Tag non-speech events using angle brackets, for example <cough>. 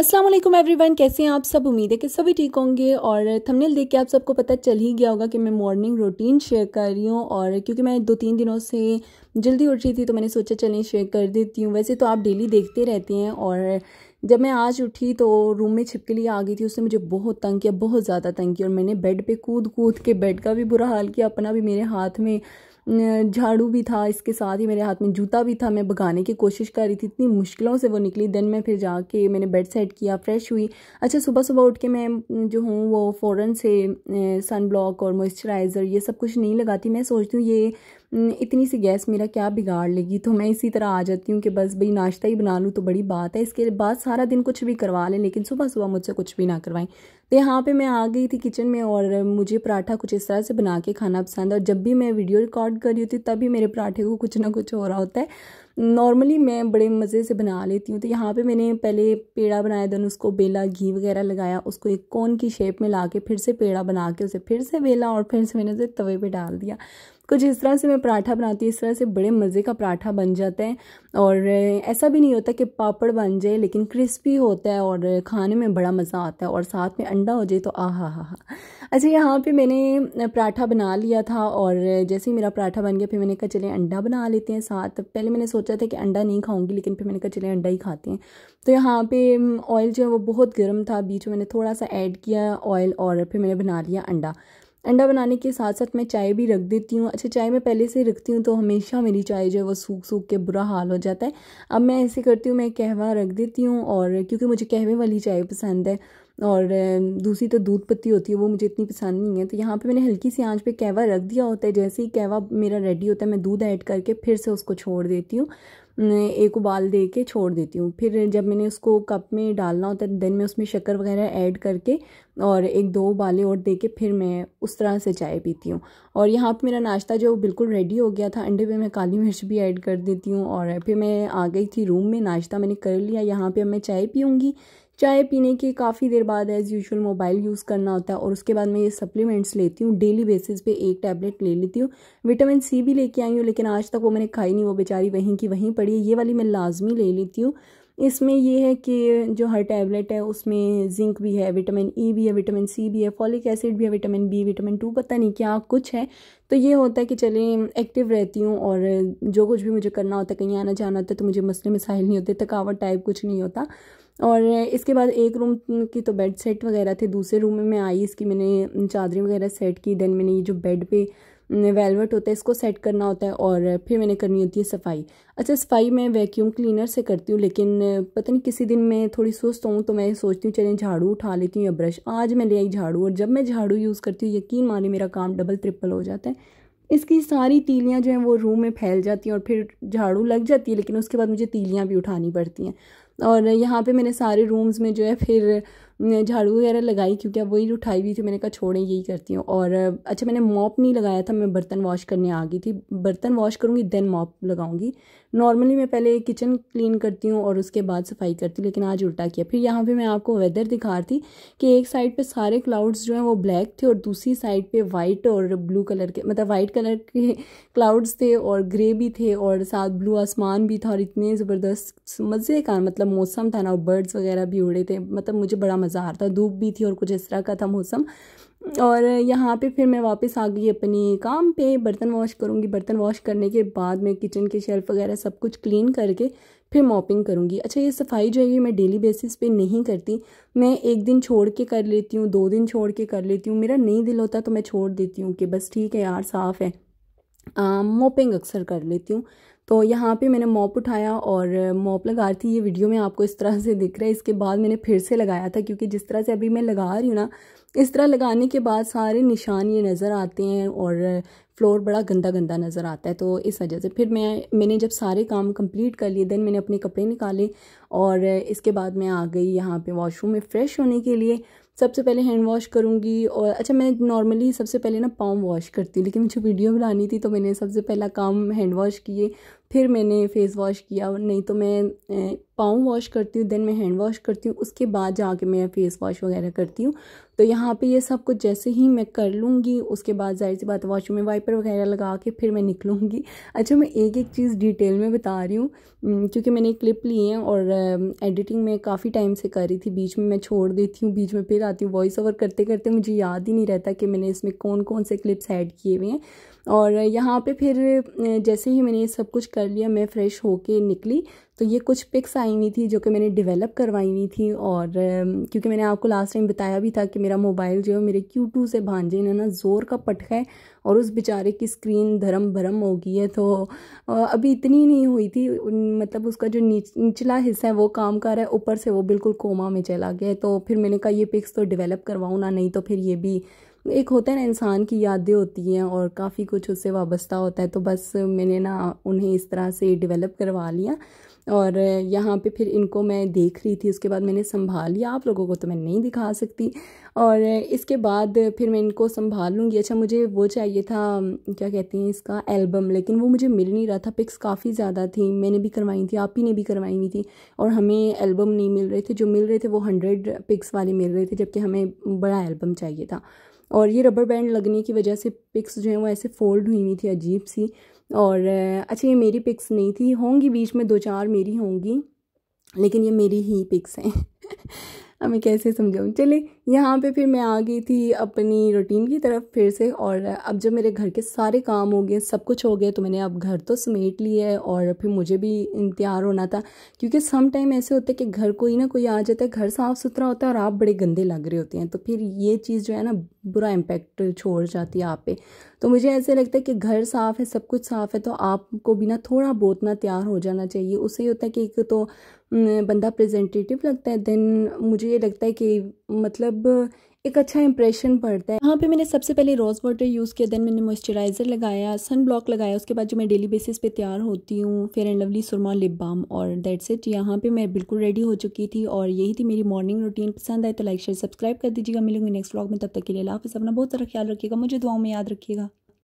अस्सलाम वालेकुम एवरीवन कैसे हैं आप सब उम्मीद है कि सभी ठीक होंगे और थंबनेल देख के आप सबको पता चल ही गया होगा कि मैं मॉर्निंग रूटीन शेयर कर रही हूँ और क्योंकि मैं दो तीन दिनों से जल्दी उठ रही थी तो मैंने सोचा चलें शेयर कर देती हूँ वैसे तो आप डेली देखते रहते हैं और जब मैं आज उठी तो रूम में छिपके लिए आ गई थी उसने मुझे बहुत तंग किया बहुत ज़्यादा तंग किया और मैंने बेड पर कूद कूद के बेड का भी बुरा हाल किया अपना भी मेरे हाथ में झाड़ू भी था इसके साथ ही मेरे हाथ में जूता भी था मैं भगाने की कोशिश कर रही थी इतनी मुश्किलों से वो निकली देन मैं फिर जाके मैंने बेड सेट किया फ्रेश हुई अच्छा सुबह सुबह उठ के मैं जो हूँ वो फ़ौरन से सन ब्लॉक और मॉइस्चराइज़र ये सब कुछ नहीं लगाती मैं सोचती हूँ ये इतनी सी गैस मेरा क्या बिगाड़ लेगी तो मैं इसी तरह आ जाती हूँ कि बस भाई नाश्ता ही बना लूँ तो बड़ी बात है इसके बाद सारा दिन कुछ भी करवा लें लेकिन सुबह सुबह मुझसे कुछ भी ना करवाएं तो यहाँ पे मैं आ गई थी किचन में और मुझे पराठा कुछ इस तरह से बना के खाना पसंद है और जब भी मैं वीडियो रिकॉर्ड कर रही होती तभी मेरे पराठे को कुछ ना कुछ हो रहा होता है नॉर्मली मैं बड़े मज़े से बना लेती हूँ तो यहाँ पे मैंने पहले पेड़ा बनाया देन उसको बेला घी वगैरह लगाया उसको एक कोन की शेप में ला के फिर से पेड़ा बना के उसे फिर से बेला और फिर से मैंने उसे तवे पे डाल दिया कुछ इस तरह से मैं पराठा बनाती हूँ इस तरह से बड़े मज़े का पराठा बन जाता है और ऐसा भी नहीं होता कि पापड़ बन जाए लेकिन क्रिस्पी होता है और खाने में बड़ा मज़ा आता है और साथ में अंडा हो जाए तो आ हा हा हा अच्छा यहाँ पे मैंने पराठा बना लिया था और जैसे ही मेरा पराठा बन गया फिर मैंने कहा चले अंडा बना लेते हैं साथ पहले मैंने सोचा सोचा था कि अंडा नहीं खाऊंगी लेकिन फिर मैंने कहा चले अंडा ही खाते हैं तो यहाँ पे ऑयल जो है वो बहुत गर्म था बीच में मैंने थोड़ा सा ऐड किया ऑयल और फिर मैंने बना लिया अंडा अंडा बनाने के साथ साथ मैं चाय भी रख देती हूँ अच्छा चाय मैं पहले से रखती हूँ तो हमेशा मेरी चाय जो है वो सूख सूख के बुरा हाल हो जाता है अब मैं ऐसे करती हूँ मैं कहवा रख देती हूँ और क्योंकि मुझे कहवे वाली चाय पसंद है और दूसरी तो दूध पत्ती होती है वो मुझे इतनी पसंद नहीं है तो यहाँ पे मैंने हल्की सी आंच पे कहवा रख दिया होता है जैसे ही कहवा मेरा रेडी होता है मैं दूध ऐड करके फिर से उसको छोड़ देती हूँ एक उबाल दे के छोड़ देती हूँ फिर जब मैंने उसको कप में डालना होता है देन मैं उसमें शक्कर वगैरह ऐड करके और एक दो उबाले और दे के फिर मैं उस तरह से चाय पीती हूँ और यहाँ पर मेरा नाश्ता जो बिल्कुल रेडी हो गया था अंडे पे मैं काली मिर्च भी ऐड कर देती हूँ और फिर मैं आ गई थी रूम में नाश्ता मैंने कर लिया यहाँ पर मैं चाय पीऊँगी चाय पीने के काफ़ी देर बाद एज़ यूजुअल मोबाइल यूज़ करना होता है और उसके बाद मैं ये सप्लीमेंट्स लेती हूँ डेली बेसिस पे एक टैबलेट ले लेती हूँ विटामिन सी भी लेके आई हूँ लेकिन आज तक वो मैंने खाई नहीं वो बेचारी वहीं की वहीं पड़ी है ये वाली मैं लाजमी ले लेती हूँ इसमें ये है कि जो हर टैबलेट है उसमें जिंक भी है विटामिन ई e भी है विटामिन सी भी है फॉलिक एसिड भी है विटामिन बी विटामिन टू पता नहीं क्या कुछ है तो ये होता है कि चले एक्टिव रहती हूँ और जो कुछ भी मुझे करना होता है कहीं आना जाना होता है तो मुझे मसले मिसाइल नहीं होते थकावट टाइप कुछ नहीं होता और इसके बाद एक रूम की तो बेड सेट वगैरह थे दूसरे रूम में मैं आई इसकी मैंने चादरें वगैरह सेट की देन मैंने ये जो बेड पे वेलवेट होता है इसको सेट करना होता है और फिर मैंने करनी होती है सफाई अच्छा सफाई मैं वैक्यूम क्लीनर से करती हूँ लेकिन पता नहीं किसी दिन मैं थोड़ी सुस्त हूँ तो मैं सोचती हूँ चलें झाड़ू उठा लेती हूँ या ब्रश आज मैं ले आई झाड़ू और जब मैं झाड़ू यूज़ करती हूँ यकीन माने मेरा काम डबल ट्रिपल हो जाता है इसकी सारी तीलियाँ जो हैं वो रूम में फैल जाती हैं और फिर झाड़ू लग जाती है लेकिन उसके बाद मुझे तीलियाँ भी उठानी पड़ती हैं और यहाँ पे मैंने सारे रूम्स में जो है फिर झाड़ू वगैरह लगाई क्योंकि अब वही उठाई हुई थी मैंने कहा छोड़ें यही करती हूँ और अच्छा मैंने मॉप नहीं लगाया था मैं बर्तन वॉश करने आ गई थी बर्तन वॉश करूँगी देन मॉप लगाऊँगी नॉर्मली मैं पहले किचन क्लीन करती हूँ और उसके बाद सफाई करती हूँ लेकिन आज उल्टा किया फिर यहाँ पर मैं आपको वेदर दिखा रही थी कि एक साइड पर सारे क्लाउड्स जो हैं वो ब्लैक थे और दूसरी साइड पर वाइट और ब्लू कलर के मतलब वाइट कलर के <laughs> क्लाउड्स थे और ग्रे भी थे और साथ ब्लू आसमान भी था और इतने ज़बरदस्त मज़े का मतलब मौसम था ना बर्ड्स वगैरह भी उड़े थे मतलब मुझे बड़ा मज़ा मज़ा आ रहा था धूप भी थी और कुछ इस तरह का था मौसम और यहाँ पे फिर मैं वापस आ गई अपने काम पे बर्तन वॉश करूँगी बर्तन वॉश करने के बाद मैं किचन के शेल्फ वगैरह सब कुछ क्लीन करके फिर मॉपिंग करूँगी अच्छा ये सफाई जो है ये मैं डेली बेसिस पे नहीं करती मैं एक दिन छोड़ के कर लेती हूँ दो दिन छोड़ के कर लेती हूँ मेरा नहीं दिल होता तो मैं छोड़ देती हूँ कि बस ठीक है यार साफ़ है मॉपिंग अक्सर कर लेती हूँ तो यहाँ पे मैंने मॉप उठाया और मॉप लगा रही थी ये वीडियो में आपको इस तरह से दिख रहा है इसके बाद मैंने फिर से लगाया था क्योंकि जिस तरह से अभी मैं लगा रही हूँ ना इस तरह लगाने के बाद सारे निशान ये नज़र आते हैं और फ्लोर बड़ा गंदा गंदा नज़र आता है तो इस वजह से फिर मैं मैंने जब सारे काम कंप्लीट कर लिए देन मैंने अपने कपड़े निकाले और इसके बाद मैं आ गई यहाँ पे वॉशरूम में फ़्रेश होने के लिए सबसे पहले हैंड वॉश करूँगी और अच्छा मैं नॉर्मली सबसे पहले ना पाँव वॉश करती हूँ लेकिन मुझे वीडियो बनानी थी तो मैंने सबसे पहला काम हैंड वॉश किए फिर मैंने फ़ेस वॉश किया नहीं तो मैं पाँव वॉश करती हूँ देन मैं हैंड वॉश करती हूँ उसके बाद जाके मैं फ़ेस वॉश वगैरह करती हूँ तो यहाँ पे ये सब कुछ जैसे ही मैं कर लूँगी उसके बाद जाहिर सी बात वॉशरूम में वाइपर वगैरह लगा के फिर मैं निकलूँगी अच्छा मैं एक एक चीज़ डिटेल में बता रही हूँ क्योंकि मैंने क्लिप ली है और एडिटिंग में काफ़ी टाइम से कर रही थी बीच में मैं छोड़ देती हूँ बीच में फिर आती हूँ वॉइस ओवर करते करते मुझे याद ही नहीं रहता कि मैंने इसमें कौन कौन से क्लिप्स ऐड किए हुए हैं और यहाँ पे फिर जैसे ही मैंने ये सब कुछ कर लिया मैं फ़्रेश होके निकली तो ये कुछ पिक्स आई हुई थी जो कि मैंने डेवलप करवाई हुई थी और क्योंकि मैंने आपको लास्ट टाइम बताया भी था कि मेरा मोबाइल जो है मेरे क्यू टू से भांजे ने ना ज़ोर का पटका है और उस बेचारे की स्क्रीन धर्म भरम हो गई है तो अभी इतनी नहीं हुई थी मतलब उसका जो नीच, निचला हिस्सा है वो काम कर रहा है ऊपर से वो बिल्कुल कोमा में चला गया तो फिर मैंने कहा ये पिक्स तो डिवेलप करवाऊँ ना नहीं तो फिर ये भी एक होता है ना इंसान की यादें होती हैं और काफ़ी कुछ उससे वाबस्ता होता है तो बस मैंने ना उन्हें इस तरह से डेवलप करवा लिया और यहाँ पे फिर इनको मैं देख रही थी उसके बाद मैंने संभाल लिया आप लोगों को तो मैं नहीं दिखा सकती और इसके बाद फिर मैं इनको संभाल लूँगी अच्छा मुझे वो चाहिए था क्या कहते हैं इसका एल्बम लेकिन वो मुझे मिल नहीं रहा था पिक्स काफ़ी ज़्यादा थी मैंने भी करवाई थी आप ही ने भी करवाई हुई थी और हमें एल्बम नहीं मिल रहे थे जो मिल रहे थे वो हंड्रेड पिक्स वाले मिल रहे थे जबकि हमें बड़ा एल्बम चाहिए था और ये रबर बैंड लगने की वजह से पिक्स जो हैं वो ऐसे फोल्ड हुई हुई थी अजीब सी और अच्छा ये मेरी पिक्स नहीं थी होंगी बीच में दो चार मेरी होंगी लेकिन ये मेरी ही पिक्स हैं <laughs> अब मैं कैसे समझाऊँ चले यहाँ पे फिर मैं आ गई थी अपनी रूटीन की तरफ फिर से और अब जब मेरे घर के सारे काम हो गए सब कुछ हो गए तो मैंने अब घर तो समेट लिया है और फिर मुझे भी तैयार होना था क्योंकि सम टाइम ऐसे होते कि घर कोई ना कोई आ जाता है घर साफ़ सुथरा होता है और आप बड़े गंदे लग रहे होते हैं तो फिर ये चीज़ जो है ना बुरा इम्पेक्ट छोड़ जाती है आप पे तो मुझे ऐसे लगता है कि घर साफ़ है सब कुछ साफ़ है तो आपको भी ना थोड़ा बहुत ना तैयार हो जाना चाहिए उससे होता है कि एक तो बंदा प्रेजेंटेटिव लगता है देन मुझे ये लगता है कि मतलब करीब एक अच्छा इंप्रेशन पड़ता है यहाँ पे मैंने सबसे पहले रोज़ वाटर यूज़ किया देन मैंने मॉइस्चराइज़र लगाया सन ब्लॉक लगाया उसके बाद जो मैं डेली बेसिस पे तैयार होती हूँ फेयर एंड लवली सुरमा लिप बाम और दैट्स इट यहाँ पे मैं बिल्कुल रेडी हो चुकी थी और यही थी मेरी मॉर्निंग रूटीन पसंद आए तो लाइक शेयर सब्सक्राइब कर दीजिएगा मिलूंगी नेक्स्ट ब्लॉग में तब तक के लिए लाफिस अपना बहुत सारा ख्याल रखिएगा मुझे दुआओं में याद रखिएगा